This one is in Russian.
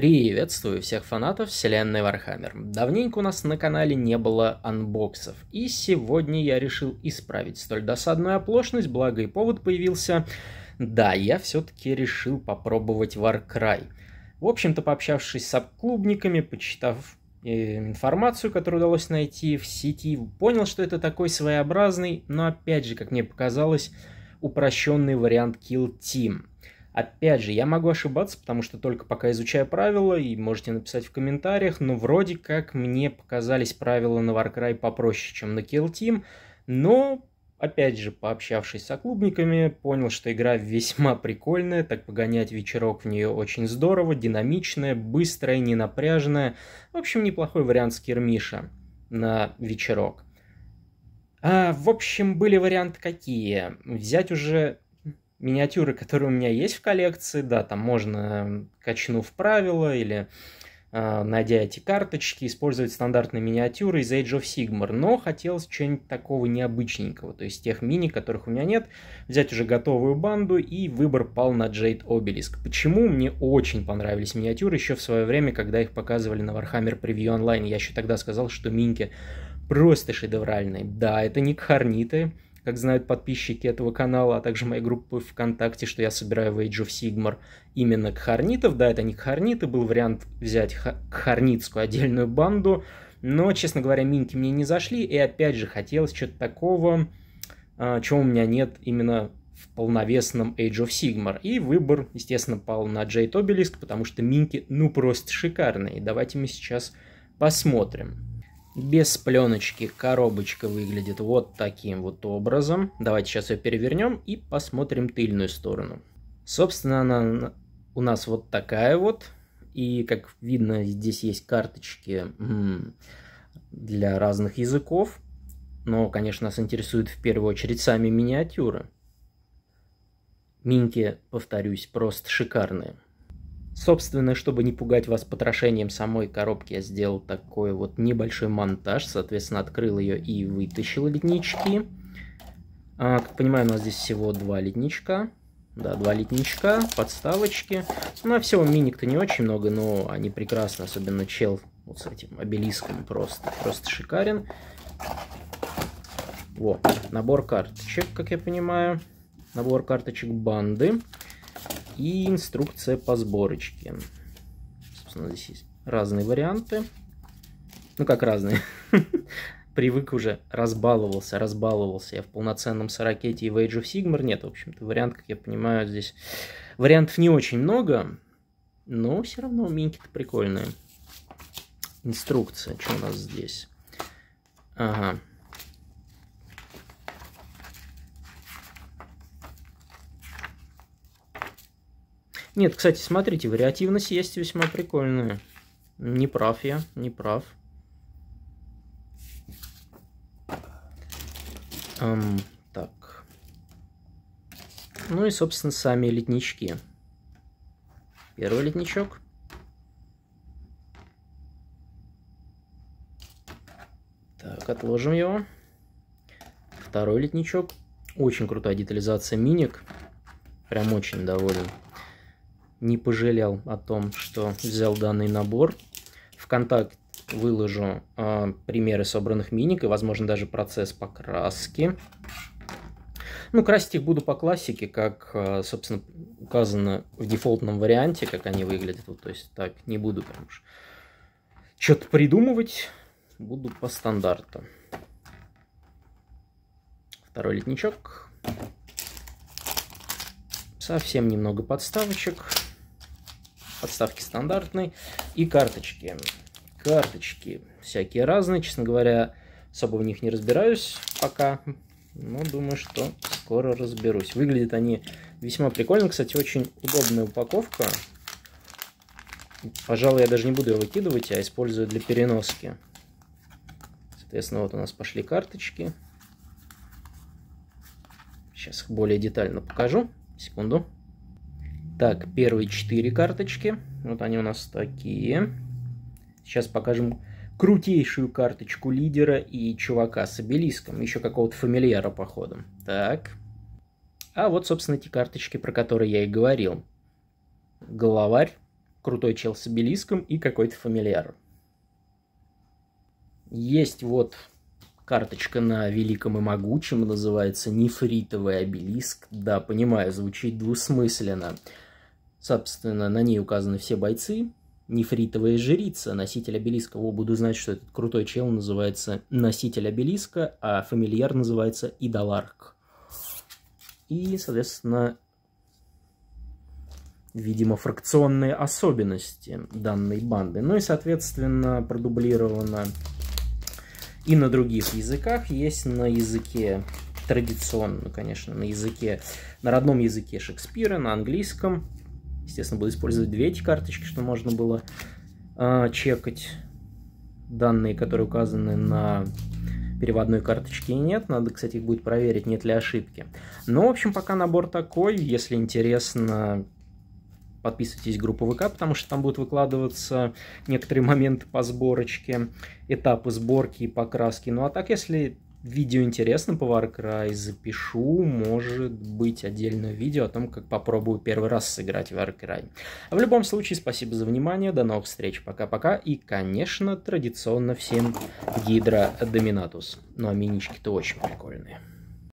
Приветствую всех фанатов вселенной Вархаммер. Давненько у нас на канале не было анбоксов, и сегодня я решил исправить столь досадную оплошность, благо и повод появился. Да, я все-таки решил попробовать Warcry. В общем-то, пообщавшись с клубниками, почитав э, информацию, которую удалось найти в сети, понял, что это такой своеобразный, но опять же, как мне показалось, упрощенный вариант Kill Team – Опять же, я могу ошибаться, потому что только пока изучаю правила, и можете написать в комментариях, но вроде как мне показались правила на Warcry попроще, чем на Kill Team, но, опять же, пообщавшись со клубниками, понял, что игра весьма прикольная, так погонять вечерок в нее очень здорово, динамичная, быстрая, ненапряженная, в общем, неплохой вариант с кирмиша на вечерок. А, в общем, были варианты какие. Взять уже миниатюры, которые у меня есть в коллекции, да, там можно, эм, качнув правила или э, найдя эти карточки, использовать стандартные миниатюры из Age of Sigmar, но хотелось чего-нибудь такого необычненького, то есть тех мини, которых у меня нет, взять уже готовую банду, и выбор пал на Джейд Обелиск. Почему мне очень понравились миниатюры еще в свое время, когда их показывали на Warhammer Preview Online, я еще тогда сказал, что минки просто шедевральные. Да, это не кхарниты, как знают подписчики этого канала, а также моей группы ВКонтакте, что я собираю в Age of Sigmar именно кхарнитов. Да, это не кхарниты, был вариант взять кхарнитскую отдельную банду, но, честно говоря, минки мне не зашли, и опять же хотелось чего то такого, а, чего у меня нет именно в полновесном Age of Sigmar. И выбор, естественно, пал на Джейт Обелиск, потому что минки ну просто шикарные. Давайте мы сейчас посмотрим без пленочки коробочка выглядит вот таким вот образом. Давайте сейчас ее перевернем и посмотрим тыльную сторону. Собственно, она у нас вот такая вот. И, как видно, здесь есть карточки для разных языков. Но, конечно, нас интересуют в первую очередь сами миниатюры. Минки, повторюсь, просто шикарные. Собственно, чтобы не пугать вас потрошением самой коробки, я сделал такой вот небольшой монтаж. Соответственно, открыл ее и вытащил леднички. А, как понимаю, у нас здесь всего два ледничка. Да, два ледничка, подставочки. Ну, а всего миник-то не очень много, но они прекрасны. Особенно чел вот с этим обелиском просто, просто шикарен. Во, набор карточек, как я понимаю. Набор карточек банды и инструкция по сборочке. Собственно, здесь есть разные варианты. Ну, как разные. Привык уже, разбаловался, разбаловался. Я в полноценном Сорокете и в Age of Sigmar нет, в общем-то. Вариант, как я понимаю, здесь... Вариантов не очень много, но все равно минки-то прикольные. Инструкция, что у нас здесь? Ага, Нет, кстати, смотрите, вариативность есть весьма прикольная. Не прав я, не прав. Эм, так. Ну и, собственно, сами леднички. Первый ледничок. Так, отложим его. Второй ледничок. Очень крутая детализация миник. Прям очень доволен не пожалел о том, что взял данный набор. В выложу э, примеры собранных миник и, возможно, даже процесс покраски. Ну, красить их буду по классике, как, а, собственно, указано в дефолтном варианте, как они выглядят. Вот, то есть так, не буду прям уж что-то придумывать, буду по стандарту. Второй летничок. Совсем немного подставочек подставки стандартной, и карточки. Карточки всякие разные, честно говоря, особо в них не разбираюсь пока, но думаю, что скоро разберусь. Выглядят они весьма прикольно, кстати, очень удобная упаковка. Пожалуй, я даже не буду ее выкидывать, а использую для переноски. Соответственно, вот у нас пошли карточки. Сейчас их более детально покажу. Секунду. Так, первые четыре карточки. Вот они у нас такие. Сейчас покажем крутейшую карточку лидера и чувака с обелиском. Еще какого-то фамильяра, походу. Так. А вот, собственно, те карточки, про которые я и говорил. Головарь, крутой чел с обелиском и какой-то фамильяр. Есть вот карточка на великом и могучем, называется «Нефритовый обелиск». Да, понимаю, звучит двусмысленно. Собственно, на ней указаны все бойцы. Нефритовая жрица, носитель обелиска. О, буду знать, что этот крутой чел называется носитель обелиска, а фамильяр называется Идаларк. И, соответственно, видимо, фракционные особенности данной банды. Ну и, соответственно, продублировано и на других языках. Есть на языке традиционно, конечно, на языке, на родном языке Шекспира, на английском, Естественно, буду использовать две эти карточки, чтобы можно было э, чекать данные, которые указаны на переводной карточке и нет. Надо, кстати, их будет проверить, нет ли ошибки. Ну, в общем, пока набор такой. Если интересно, подписывайтесь в группу ВК, потому что там будут выкладываться некоторые моменты по сборочке, этапы сборки и покраски. Ну, а так, если видео интересно по Warcry, запишу, может быть, отдельное видео о том, как попробую первый раз сыграть в Warcry. А в любом случае, спасибо за внимание, до новых встреч, пока-пока, и, конечно, традиционно всем гидро Доминатус. Ну а минички-то очень прикольные.